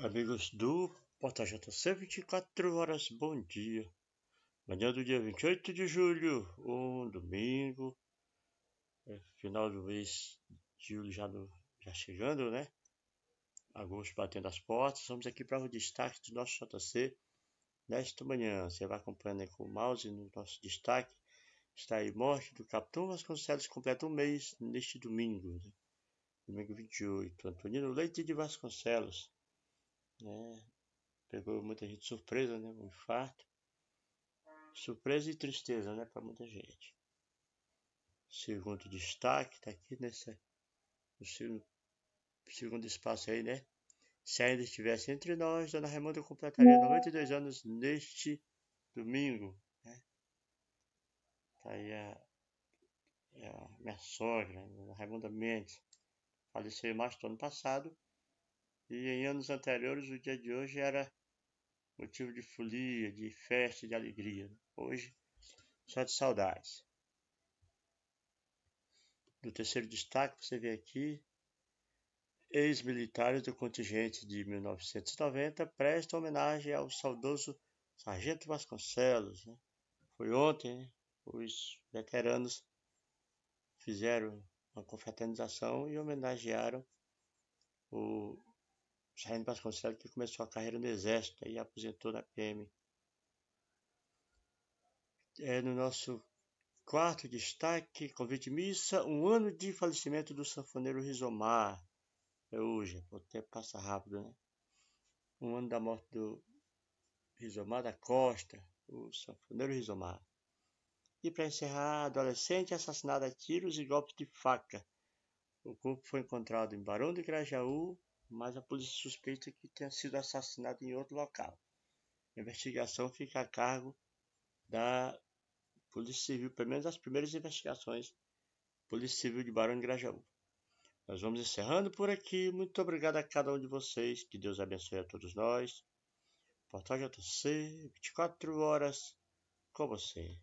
Amigos do Porta JC, 24 horas, bom dia. Manhã do dia 28 de julho, um domingo, é final do mês, de julho já, no, já chegando, né? Agosto batendo as portas, Vamos aqui para o destaque do nosso JC nesta manhã. Você vai acompanhando aí com o mouse no nosso destaque. Está aí morte do Capitão Vasconcelos, completa um mês neste domingo, né? domingo 28. Antonino Leite de Vasconcelos né? Pegou muita gente surpresa, né? Um infarto. Surpresa e tristeza, né? Para muita gente. Segundo destaque, tá aqui nessa. No segundo espaço aí, né? Se ainda estivesse entre nós, Dona Raimunda completaria 92 anos neste domingo. Né? Tá aí a, a minha sogra, Dona Raimunda Mendes. Faleceu em março do ano passado e em anos anteriores, o dia de hoje era motivo de folia, de festa, de alegria. Hoje, só de saudades. No terceiro destaque, você vê aqui: ex-militares do contingente de 1990 prestam homenagem ao saudoso Sargento Vasconcelos. Né? Foi ontem, né? os veteranos fizeram uma confraternização e homenagearam o Jair Vasconcelos, que começou a carreira no Exército e aposentou na PM. É no nosso quarto destaque, convite missa, um ano de falecimento do sanfoneiro Rizomar. É hoje, o tempo passa rápido, né? Um ano da morte do Rizomar da Costa, o sanfoneiro Rizomar. E para encerrar, adolescente assassinado a tiros e golpes de faca. O corpo foi encontrado em Barão de Grajaú, mas a polícia suspeita que tenha sido assassinado em outro local. A investigação fica a cargo da Polícia Civil, pelo menos as primeiras investigações, Polícia Civil de Barão de Grajaú. Nós vamos encerrando por aqui. Muito obrigado a cada um de vocês. Que Deus abençoe a todos nós. Portal JC, 24 horas com você.